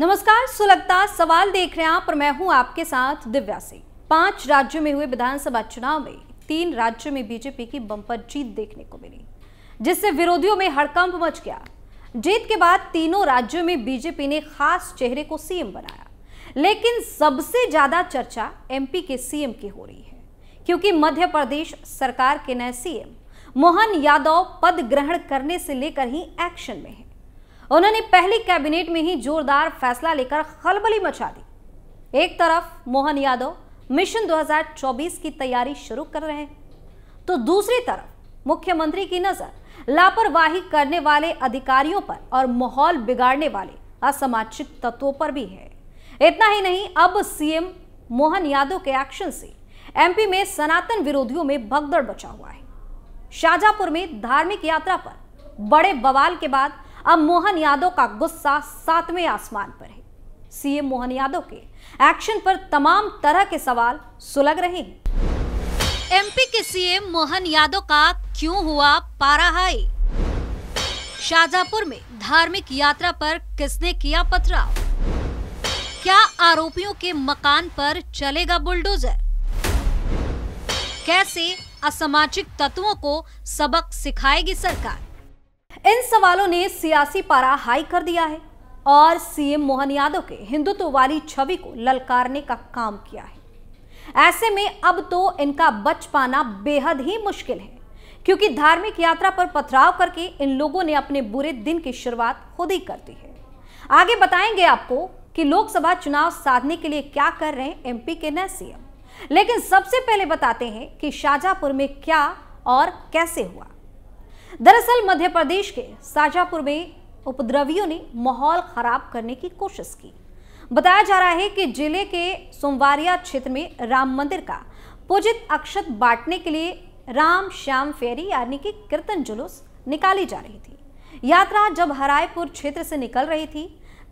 नमस्कार सुलगता सवाल देख रहे हैं आप और मैं हूं आपके साथ दिव्या सिंह पांच राज्यों में हुए विधानसभा चुनाव में तीन राज्यों में बीजेपी की बंपर जीत देखने को मिली जिससे विरोधियों में हड़कंप मच गया जीत के बाद तीनों राज्यों में बीजेपी ने खास चेहरे को सीएम बनाया लेकिन सबसे ज्यादा चर्चा एमपी के सीएम की हो रही है क्योंकि मध्य प्रदेश सरकार के नए सीएम मोहन यादव पद ग्रहण करने से लेकर ही एक्शन में है उन्होंने पहली कैबिनेट में ही जोरदार फैसला लेकर खलबली मचा दी एक तरफ मोहन यादव मिशन 2024 की तैयारी शुरू कर रहे हैं तो दूसरी तरफ मुख्यमंत्री की नजर लापरवाही करने वाले अधिकारियों पर और माहौल बिगाड़ने वाले असामाजिक तत्वों पर भी है इतना ही नहीं अब सीएम मोहन यादव के एक्शन से एमपी में सनातन विरोधियों में भगदड़ बचा हुआ है शाजापुर में धार्मिक यात्रा पर बड़े बवाल के बाद अब मोहन यादव का गुस्सा सातवें आसमान पर है सीएम मोहन यादव के एक्शन पर तमाम तरह के सवाल सुलग रहे हैं एमपी के सीएम मोहन यादव का क्यों हुआ पारा हाई शाहजहापुर में धार्मिक यात्रा पर किसने किया पथराव क्या आरोपियों के मकान पर चलेगा बुलडोजर कैसे असामाजिक तत्वों को सबक सिखाएगी सरकार इन सवालों ने सियासी पारा हाई कर दिया है और सीएम मोहन यादव के हिंदुत्व वाली छवि को ललकारने का काम किया है ऐसे में अब तो इनका बच पाना बेहद ही मुश्किल है क्योंकि धार्मिक यात्रा पर पथराव करके इन लोगों ने अपने बुरे दिन की शुरुआत खुद ही कर दी है आगे बताएंगे आपको कि लोकसभा चुनाव साधने के लिए क्या कर रहे हैं एमपी के न सीएम लेकिन सबसे पहले बताते हैं कि शाजापुर में क्या और कैसे हुआ दरअसल मध्य प्रदेश के साजापुर में उपद्रवियों ने माहौल खराब करने की कोशिश की बताया जा रहा है कि जिले के सोमवारिया क्षेत्र में राम मंदिर का पूजित अक्षत बांटने के लिए राम श्याम फेरी यानी कि कीर्तन जुलूस निकाली जा रही थी यात्रा जब हरायपुर क्षेत्र से निकल रही थी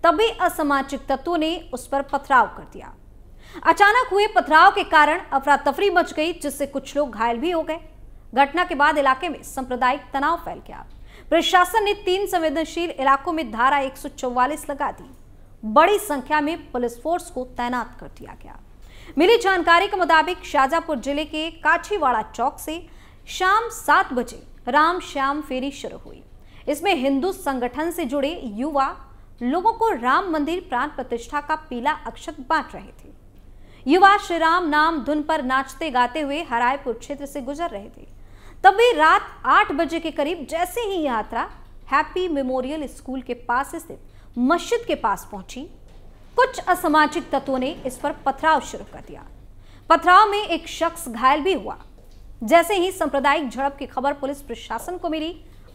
तभी असामाजिक तत्वों ने उस पर पथराव कर दिया अचानक हुए पथराव के कारण अफरा तफरी मच गई जिससे कुछ लोग घायल भी हो गए घटना के बाद इलाके में सांप्रदायिक तनाव फैल गया प्रशासन ने तीन संवेदनशील इलाकों में धारा 144 लगा दी बड़ी संख्या में पुलिस फोर्स को तैनात कर दिया गया मिली जानकारी के मुताबिक शाजापुर जिले के काछीवाड़ा चौक से शाम सात बजे राम श्याम फेरी शुरू हुई इसमें हिंदू संगठन से जुड़े युवा लोगों को राम मंदिर प्राण प्रतिष्ठा का पीला अक्षत बांट रहे थे युवा श्री राम नाम धुन पर नाचते गाते हुए हरायपुर क्षेत्र से गुजर रहे थे तब वे रात आठ बजे के करीब जैसे ही यात्रा हैप्पी मेमोरियल स्कूल के पास स्थित मस्जिद के पास पहुंची कुछ असामाजिक तत्वों ने इस पर पथराव शुरू कर दिया पथराव में एक शख्स घायल भी हुआ जैसे ही सांप्रदायिक झड़प की खबर पुलिस प्रशासन को मिली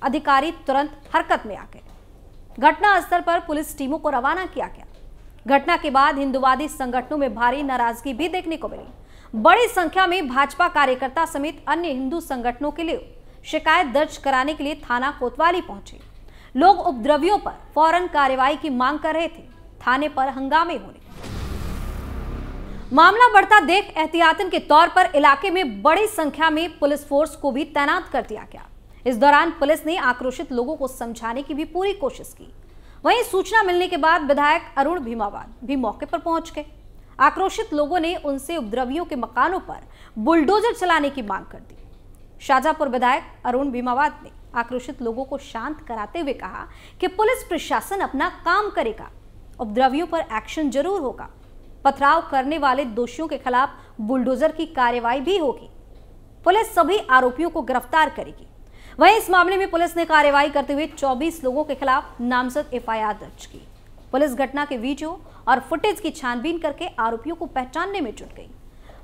अधिकारी तुरंत हरकत में आ गए घटना स्थल पर पुलिस टीमों को रवाना किया गया घटना के बाद हिंदुवादी संगठनों में भारी नाराजगी भी देखने को मिली बड़ी संख्या में भाजपा कार्यकर्ता समेत अन्य हिंदू संगठनों के लिए शिकायत दर्ज कराने के लिए थाना कोतवाली पहुंचे लोग उपद्रवियों पर फौरन कार्रवाई की मांग कर रहे थे थाने पर हंगामे होने मामला बढ़ता देख एहतियातन के तौर पर इलाके में बड़ी संख्या में पुलिस फोर्स को भी तैनात कर दिया गया इस दौरान पुलिस ने आक्रोशित लोगों को समझाने की भी पूरी कोशिश की वहीं सूचना मिलने के बाद विधायक अरुण भीमावाल भी मौके पर पहुंच गए आक्रोशित लोगों ने उनसे उपद्रवियों के मकानों पर बुलडोजर चलाने की मांग कर दी शाहजहापुर विधायक अरुण भीमावाद ने आक्रोशित लोगों को शांत कराते हुए कहा कि पुलिस प्रशासन अपना काम करेगा उपद्रवियों पर एक्शन जरूर होगा पथराव करने वाले दोषियों के खिलाफ बुलडोजर की कार्यवाही भी होगी पुलिस सभी आरोपियों को गिरफ्तार करेगी वहीं इस मामले में पुलिस ने कार्यवाही करते हुए 24 लोगों के खिलाफ नामजद एफआईआर दर्ज की पुलिस घटना के वीडियो और फुटेज की छानबीन करके आरोपियों को पहचानने में जुट गई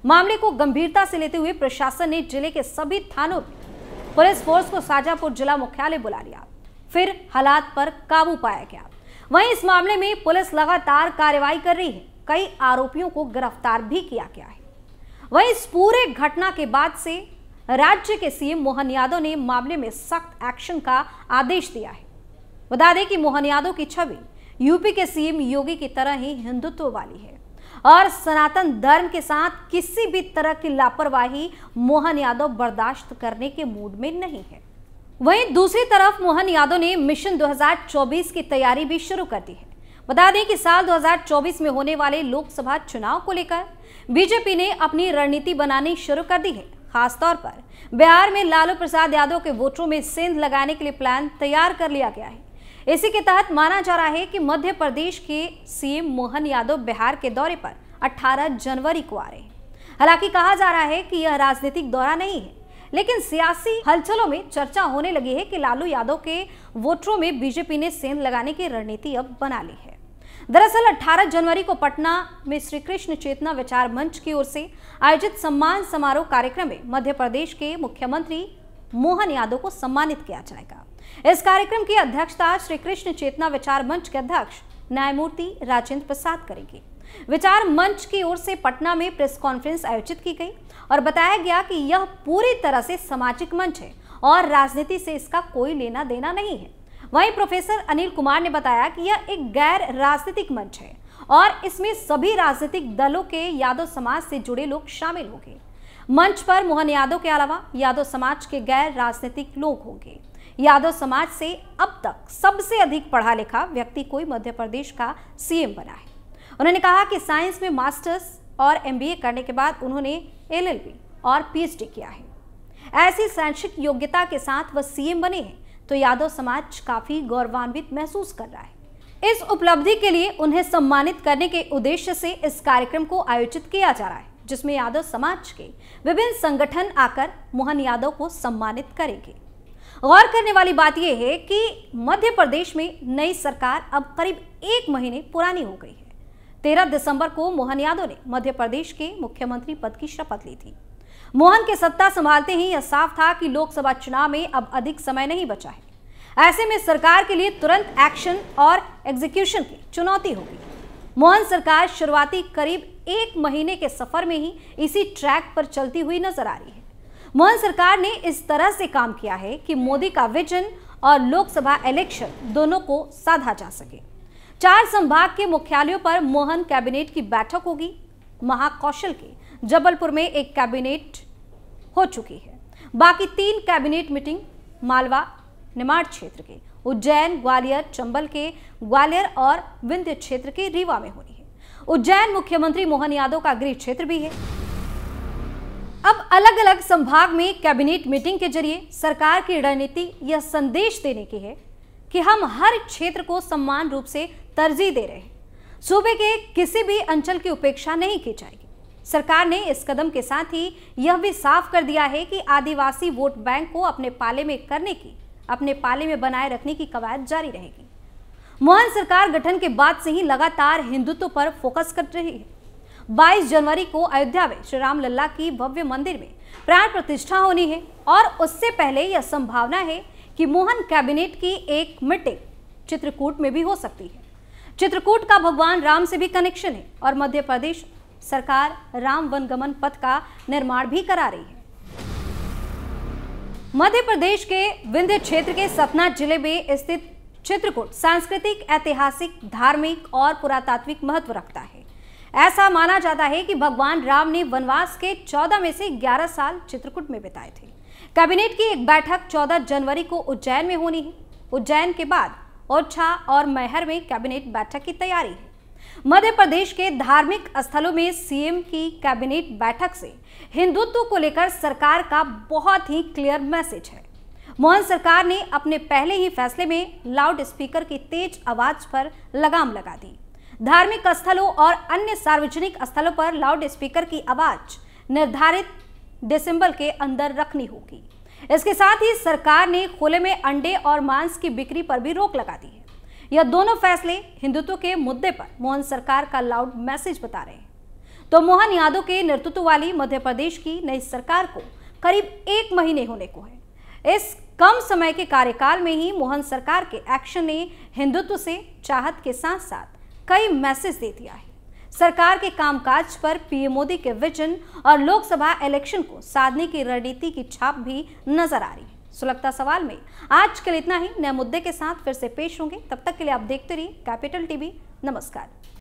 मामले को गंभीरता से लेते हुए प्रशासन ने जिले के सभी थानों में पुलिस फोर्स को साजापुर जिला मुख्यालय बुला लिया फिर हालात पर काबू पाया गया वहीं इस मामले में पुलिस लगातार कार्रवाई कर रही है कई आरोपियों को गिरफ्तार भी किया गया है वहीं इस पूरे घटना के बाद से राज्य के सीएम मोहन यादव ने मामले में सख्त एक्शन का आदेश दिया है बता दें कि मोहन यादव की छवि यूपी के सीएम योगी की तरह ही हिंदुत्व वाली है और सनातन धर्म के साथ किसी भी तरह की लापरवाही मोहन यादव बर्दाश्त करने के मूड में नहीं है वहीं दूसरी तरफ मोहन यादव ने मिशन 2024 की तैयारी भी शुरू कर दी है बता दें कि साल 2024 में होने वाले लोकसभा चुनाव को लेकर बीजेपी ने अपनी रणनीति बनानी शुरू कर दी है खासतौर पर बिहार में लालू प्रसाद यादव के वोटरों में सेंध लगाने के लिए प्लान तैयार कर लिया गया है इसी के तहत माना जा रहा है कि मध्य प्रदेश के सीएम मोहन यादव बिहार के दौरे पर 18 जनवरी को आ रहे हैं हालांकि कहा जा रहा है कि यह राजनीतिक दौरा नहीं है लेकिन सियासी हलचलों में चर्चा होने लगी है कि लालू यादव के वोटरों में बीजेपी ने सेंध लगाने की रणनीति अब बना ली है दरअसल 18 जनवरी को पटना में श्री कृष्ण चेतना विचार मंच की ओर से आयोजित सम्मान समारोह कार्यक्रम में मध्य प्रदेश के मुख्यमंत्री मोहन यादव को सम्मानित किया जाएगा इस कार्यक्रम की अध्यक्षता श्री कृष्ण चेतना विचार मंच के अध्यक्ष न्यायमूर्ति राजेंद्र प्रसाद करेंगे विचार मंच की ओर से पटना में प्रेस कॉन्फ्रेंस आयोजित की गई और बताया गया कि यह पूरी तरह से सामाजिक मंच है और राजनीति से इसका कोई लेना देना नहीं है वहीं प्रोफेसर अनिल कुमार ने बताया कि यह एक गैर राजनीतिक मंच है और इसमें सभी राजनीतिक दलों के यादव समाज से जुड़े लोग शामिल होंगे मंच पर मोहन यादव के अलावा यादव समाज के गैर राजनीतिक लोग होंगे यादव समाज से अब तक सबसे अधिक पढ़ा लिखा व्यक्ति कोई मध्य प्रदेश का सीएम बना है उन्होंने कहा कि साइंस में मास्टर्स और एमबीए करने के बाद उन्होंने एलएलबी और पीएचडी किया है ऐसी शैक्षिक योग्यता के साथ वह सीएम बने हैं तो यादव समाज काफी गौरवान्वित महसूस कर रहा है इस उपलब्धि के लिए उन्हें सम्मानित करने के उद्देश्य से इस कार्यक्रम को आयोजित किया जा रहा है जिसमें यादव समाज के विभिन्न संगठन आकर मोहन यादव को सम्मानित करेंगे गौर करने वाली बात यह है कि मध्य प्रदेश में नई सरकार अब करीब एक महीने पुरानी हो गई है तेरह दिसंबर को मोहन यादव ने मध्य प्रदेश के मुख्यमंत्री पद की शपथ ली थी मोहन के सत्ता संभालते ही यह साफ था कि लोकसभा चुनाव में अब अधिक समय नहीं बचा है ऐसे में सरकार के लिए तुरंत एक्शन और एग्जीक्यूशन की चुनौती होगी मोहन सरकार शुरुआती करीब एक महीने के सफर में ही इसी ट्रैक पर चलती हुई नजर आ रही है मोहन सरकार ने इस तरह से काम किया है कि मोदी का विजन और लोकसभा इलेक्शन दोनों को साधा जा सके चार संभाग के मुख्यालयों पर मोहन कैबिनेट की बैठक होगी महाकौशल के जबलपुर में एक कैबिनेट हो चुकी है बाकी तीन कैबिनेट मीटिंग मालवा निमाड़ क्षेत्र के उज्जैन ग्वालियर चंबल के ग्वालियर और विंध्य क्षेत्र के रीवा में होनी है उज्जैन मुख्यमंत्री मोहन यादव का गृह क्षेत्र भी है अब अलग अलग संभाग में कैबिनेट मीटिंग के जरिए सरकार की रणनीति यह संदेश देने की है कि हम हर क्षेत्र को सम्मान रूप से तरजीह दे रहे हैं सूबे के किसी भी अंचल की उपेक्षा नहीं की जाएगी सरकार ने इस कदम के साथ ही यह भी साफ कर दिया है कि आदिवासी वोट बैंक को अपने पाले में करने की अपने पाले में बनाए रखने की कवायद जारी रहेगी मोहन सरकार गठन के बाद से ही लगातार हिंदुत्व पर फोकस कर रही है 22 जनवरी को अयोध्या में श्री राम लल्ला की भव्य मंदिर में प्राण प्रतिष्ठा होनी है और उससे पहले यह संभावना है कि मोहन कैबिनेट की एक मीटिंग चित्रकूट में भी हो सकती है चित्रकूट का भगवान राम से भी कनेक्शन है और मध्य प्रदेश सरकार राम वनगमन पथ का निर्माण भी करा रही है मध्य प्रदेश के विंध्य क्षेत्र के सतना जिले में स्थित चित्रकूट सांस्कृतिक ऐतिहासिक धार्मिक और पुरातात्विक महत्व रखता है ऐसा माना जाता है कि भगवान राम ने वनवास के 14 में से 11 साल चित्रकूट में बिताए थे कैबिनेट की एक बैठक 14 जनवरी को उज्जैन में होनी है उज्जैन के बाद ओरछा और मैहर में कैबिनेट बैठक की तैयारी है मध्य प्रदेश के धार्मिक स्थलों में सीएम की कैबिनेट बैठक से हिंदुत्व को लेकर सरकार का बहुत ही क्लियर मैसेज है मोहन सरकार ने अपने पहले ही फैसले में लाउड स्पीकर की तेज आवाज पर लगाम लगा दी धार्मिक स्थलों और अन्य सार्वजनिक स्थलों पर लाउड स्पीकर की आवाज निर्धारित डिसम्बर के अंदर रखनी होगी इसके साथ ही सरकार ने खुले में अंडे और मांस की बिक्री पर भी रोक लगा दी है यह दोनों फैसले हिंदुत्व के मुद्दे पर मोहन सरकार का लाउड मैसेज बता रहे हैं तो मोहन यादव के नेतृत्व वाली मध्य प्रदेश की नई सरकार को करीब एक महीने होने को है इस कम समय के कार्यकाल में ही मोहन सरकार के एक्शन ने हिंदुत्व से चाहत के साथ साथ कई मैसेज दे दिया है सरकार के कामकाज पर पीएम मोदी के विजन और लोकसभा इलेक्शन को साधने की रणनीति की छाप भी नजर आ रही है सुलगता सवाल में आज के लिए इतना ही नए मुद्दे के साथ फिर से पेश होंगे तब तक के लिए आप देखते रहिए कैपिटल टीवी नमस्कार